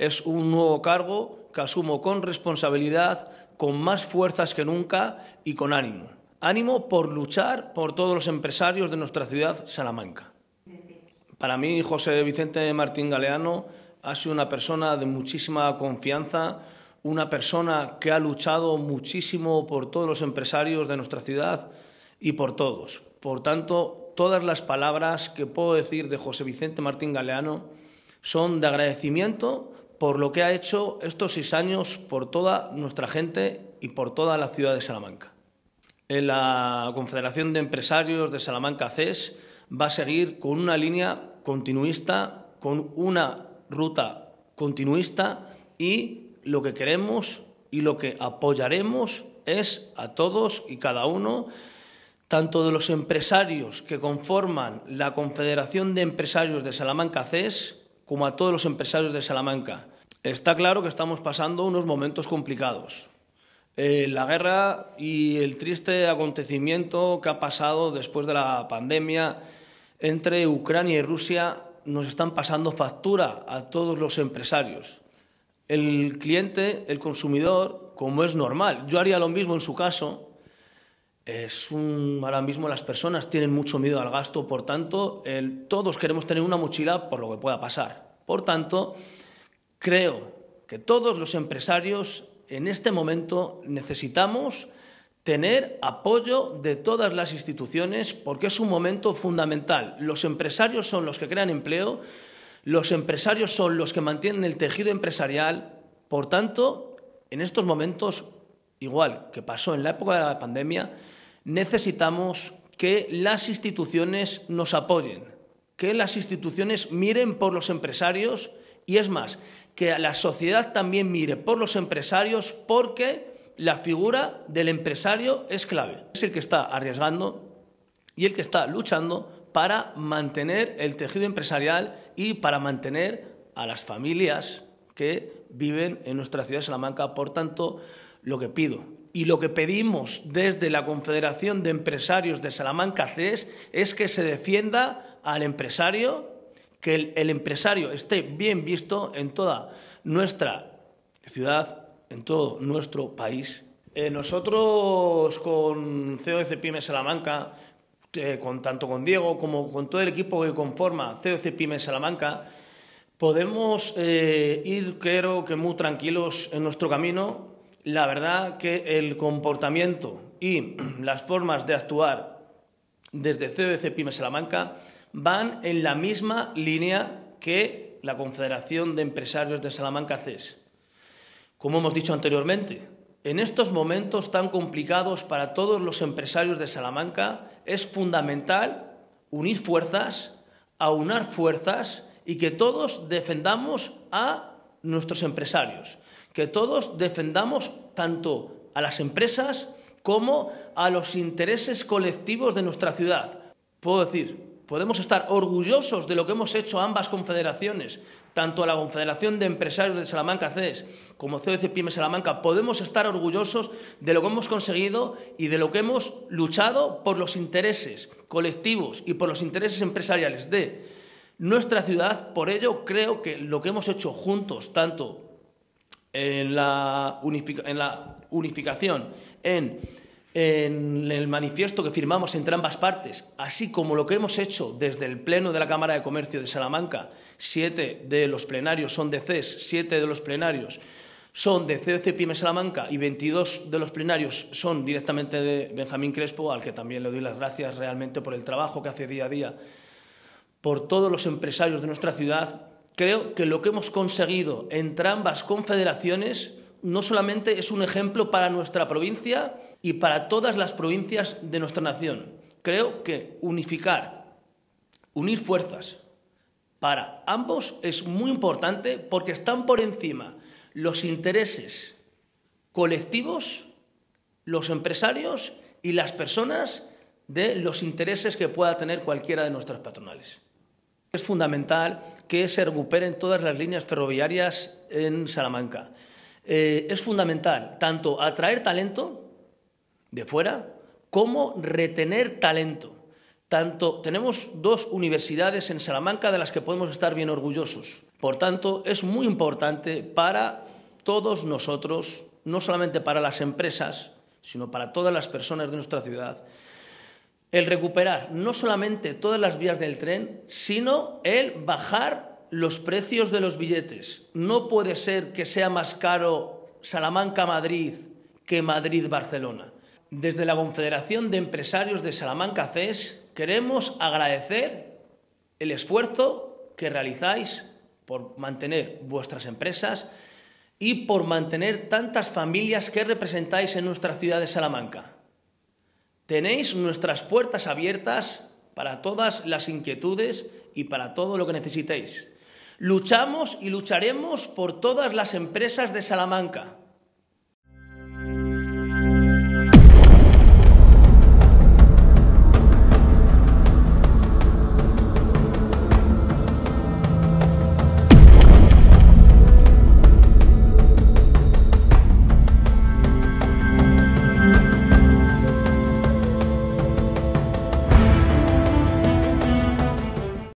Es un nuevo cargo que asumo con responsabilidad, con más fuerzas que nunca y con ánimo. Ánimo por luchar por todos los empresarios de nuestra ciudad Salamanca. Para mí, José Vicente Martín Galeano ha sido una persona de muchísima confianza, una persona que ha luchado muchísimo por todos los empresarios de nuestra ciudad y por todos. Por tanto, todas las palabras que puedo decir de José Vicente Martín Galeano son de agradecimiento por lo que ha hecho estos seis años por toda nuestra gente y por toda la ciudad de Salamanca. la Confederación de Empresarios de Salamanca CES va a seguir con una línea continuista, con una ruta continuista y lo que queremos y lo que apoyaremos es a todos y cada uno, tanto de los empresarios que conforman la Confederación de Empresarios de Salamanca CES, como a todos los empresarios de Salamanca. Está claro que estamos pasando unos momentos complicados. Eh, la guerra y el triste acontecimiento que ha pasado después de la pandemia entre Ucrania y Rusia nos están pasando factura a todos los empresarios. El cliente, el consumidor, como es normal, yo haría lo mismo en su caso, es un, ahora mismo las personas tienen mucho miedo al gasto, por tanto, todos queremos tener una mochila por lo que pueda pasar. Por tanto, creo que todos los empresarios en este momento necesitamos tener apoyo de todas las instituciones porque es un momento fundamental. Los empresarios son los que crean empleo, los empresarios son los que mantienen el tejido empresarial, por tanto, en estos momentos igual que pasó en la época de la pandemia, necesitamos que las instituciones nos apoyen, que las instituciones miren por los empresarios y es más, que la sociedad también mire por los empresarios porque la figura del empresario es clave. Es el que está arriesgando y el que está luchando para mantener el tejido empresarial y para mantener a las familias que viven en nuestra ciudad de Salamanca. Por tanto, lo que pido y lo que pedimos desde la Confederación de Empresarios de Salamanca CES es que se defienda al empresario, que el, empresario esté bien visto en toda nuestra ciudad, en todo nuestro país. Eh, nosotros con COC e e Pymes Salamanca, eh, con, tanto con Diego como con todo el equipo que conforma COC e Pymes Salamanca, podemos eh, ir, creo que muy tranquilos en nuestro camino la verdad que el comportamiento y las formas de actuar desde CBC Pymes Salamanca van en la misma línea que la Confederación de Empresarios de Salamanca CES. Como hemos dicho anteriormente, en estos momentos tan complicados para todos los empresarios de Salamanca es fundamental unir fuerzas, aunar fuerzas y que todos defendamos a nuestros empresarios, que todos defendamos tanto a las empresas como a los intereses colectivos de nuestra ciudad. Puedo decir, podemos estar orgullosos de lo que hemos hecho ambas confederaciones, tanto a la Confederación de Empresarios de Salamanca CES como COC e Pymes Salamanca, podemos estar orgullosos de lo que hemos conseguido y de lo que hemos luchado por los intereses colectivos y por los intereses empresariales de nuestra ciudad. Por ello, creo que lo que hemos hecho juntos, tanto en la, unificación, en, el manifiesto que firmamos entre ambas partes, así como lo que hemos hecho desde el Pleno de la Cámara de Comercio de Salamanca, siete de los plenarios son de CES, siete de los plenarios son de CEC Salamanca y 22 de los plenarios son directamente de Benjamín Crespo, al que también le doy las gracias realmente por el trabajo que hace día a día por todos los empresarios de nuestra ciudad, creo que lo que hemos conseguido entre ambas confederaciones no solamente es un ejemplo para nuestra provincia y para todas las provincias de nuestra nación. Creo que unificar, unir fuerzas para ambos es muy importante porque están por encima los intereses colectivos, los empresarios y las personas de los intereses que pueda tener cualquiera de nuestras patronales. Es fundamental que se recuperen todas las líneas ferroviarias en Salamanca. Eh, es fundamental tanto atraer talento de fuera como retener talento. Tanto tenemos dos universidades en Salamanca de las que podemos estar bien orgullosos. Por tanto, es muy importante para todos nosotros, no solamente para las empresas, sino para todas las personas de nuestra ciudad, el recuperar no solamente todas las vías del tren, sino el bajar los precios de los billetes. No puede ser que sea más caro Salamanca-Madrid que Madrid-Barcelona. Desde la Confederación de Empresarios de Salamanca CES queremos agradecer el esfuerzo que realizáis por mantener vuestras empresas y por mantener tantas familias que representáis en nuestra ciudad de Salamanca. Tenéis nuestras puertas abiertas para todas las inquietudes y para todo lo que necesitéis. Luchamos y lucharemos por todas las empresas de Salamanca